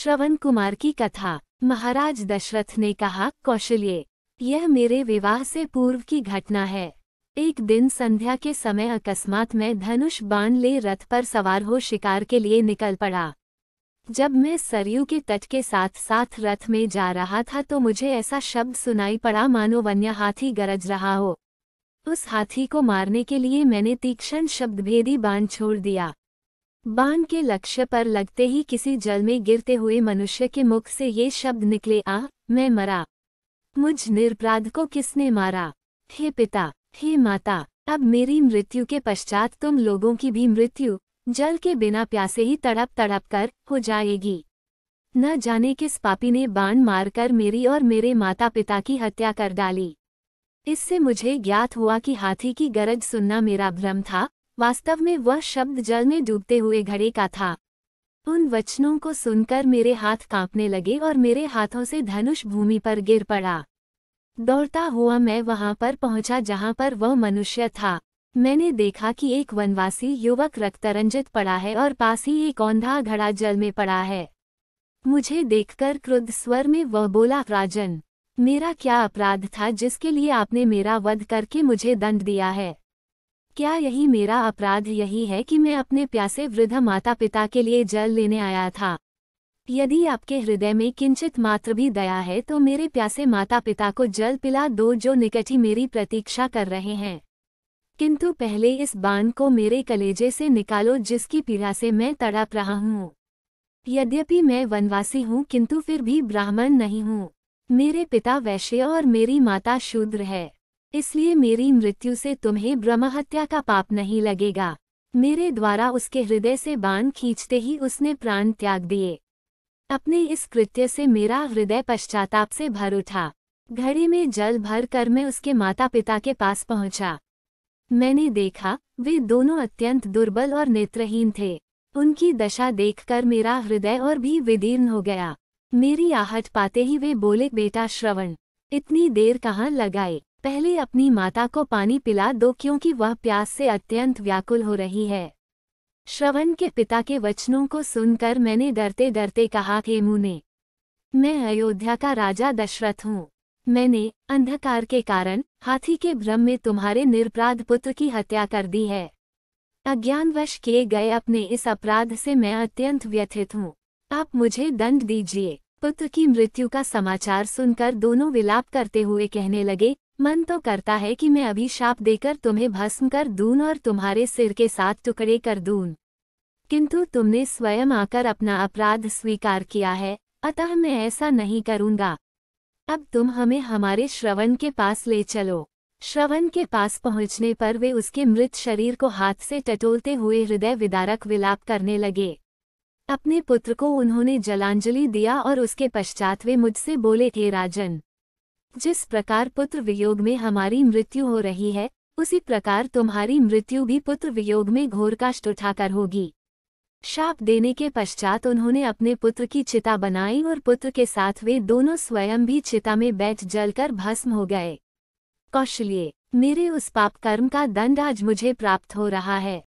श्रवण कुमार की कथा महाराज दशरथ ने कहा कौशल्य यह मेरे विवाह से पूर्व की घटना है एक दिन संध्या के समय अकस्मात मैं धनुष बाण ले रथ पर सवार हो शिकार के लिए निकल पड़ा जब मैं सरयू के तट के साथ साथ रथ में जा रहा था तो मुझे ऐसा शब्द सुनाई पड़ा मानो वन्य हाथी गरज रहा हो उस हाथी को मारने के लिए मैंने तीक्ष्ण शब्दभेदी बाण छोड़ दिया बाण के लक्ष्य पर लगते ही किसी जल में गिरते हुए मनुष्य के मुख से ये शब्द निकले आ मैं मरा मुझ निरपराध को किसने मारा हे पिता हे माता अब मेरी मृत्यु के पश्चात तुम लोगों की भी मृत्यु जल के बिना प्यासे ही तड़प तड़प कर हो जाएगी न जाने किस पापी ने बाण मारकर मेरी और मेरे माता पिता की हत्या कर डाली इससे मुझे ज्ञात हुआ कि हाथी की गरज सुनना मेरा भ्रम था वास्तव में वह शब्द जल में डूबते हुए घड़े का था उन वचनों को सुनकर मेरे हाथ कांपने लगे और मेरे हाथों से धनुष भूमि पर गिर पड़ा दौड़ता हुआ मैं वहां पर पहुंचा जहां पर वह मनुष्य था मैंने देखा कि एक वनवासी युवक रक्तरंजित पड़ा है और पास ही एक औंधा घड़ा जल में पड़ा है मुझे देखकर क्रुद्ध स्वर में वह बोला राजन मेरा क्या अपराध था जिसके लिए आपने मेरा वध करके मुझे दंड दिया है क्या यही मेरा अपराध यही है कि मैं अपने प्यासे वृद्ध माता पिता के लिए जल लेने आया था यदि आपके हृदय में किंचित मात्र भी दया है तो मेरे प्यासे माता पिता को जल पिला दो जो निकटी मेरी प्रतीक्षा कर रहे हैं किंतु पहले इस बाण को मेरे कलेजे से निकालो जिसकी पीड़ा से मैं तड़प रहा हूँ यद्यपि मैं वनवासी हूँ किंतु फिर भी ब्राह्मण नहीं हूँ मेरे पिता वैश्य और मेरी माता शूद्र है इसलिए मेरी मृत्यु से तुम्हें ब्रह्महत्या का पाप नहीं लगेगा मेरे द्वारा उसके हृदय से बाण खींचते ही उसने प्राण त्याग दिए अपने इस कृत्य से मेरा हृदय पश्चाताप से भर उठा घड़ी में जल भर कर मैं उसके माता पिता के पास पहुंचा मैंने देखा वे दोनों अत्यंत दुर्बल और नेत्रहीन थे उनकी दशा देखकर मेरा हृदय और भी विदीर्ण हो गया मेरी आहट पाते ही वे बोले बेटा श्रवण इतनी देर कहाँ लगाए पहले अपनी माता को पानी पिला दो क्योंकि वह प्यास से अत्यंत व्याकुल हो रही है श्रवण के पिता के वचनों को सुनकर मैंने डरते डरते कहा हेमू मुने मैं अयोध्या का राजा दशरथ हूँ मैंने अंधकार के कारण हाथी के भ्रम में तुम्हारे निरपराध पुत्र की हत्या कर दी है अज्ञानवश किए गए अपने इस अपराध से मैं अत्यंत व्यथित हूँ आप मुझे दंड दीजिए पुत्र की मृत्यु का समाचार सुनकर दोनों विलाप करते हुए कहने लगे मन तो करता है कि मैं अभी शाप देकर तुम्हें भस्म कर दून और तुम्हारे सिर के साथ टुकड़े कर दून किंतु तुमने स्वयं आकर अपना अपराध स्वीकार किया है अतः मैं ऐसा नहीं करूंगा अब तुम हमें हमारे श्रवण के पास ले चलो श्रवण के पास पहुंचने पर वे उसके मृत शरीर को हाथ से टटोलते हुए हृदय विदारक विलाप करने लगे अपने पुत्र को उन्होंने जलांजलि दिया और उसके पश्चात वे मुझसे बोले थे राजन जिस प्रकार पुत्र वियोग में हमारी मृत्यु हो रही है उसी प्रकार तुम्हारी मृत्यु भी पुत्र वियोग में घोर कष्ट उठाकर होगी शाप देने के पश्चात उन्होंने अपने पुत्र की चिता बनाई और पुत्र के साथ वे दोनों स्वयं भी चिता में बैठ जलकर भस्म हो गए कौशल्य मेरे उस पाप कर्म का दंड आज मुझे प्राप्त हो रहा है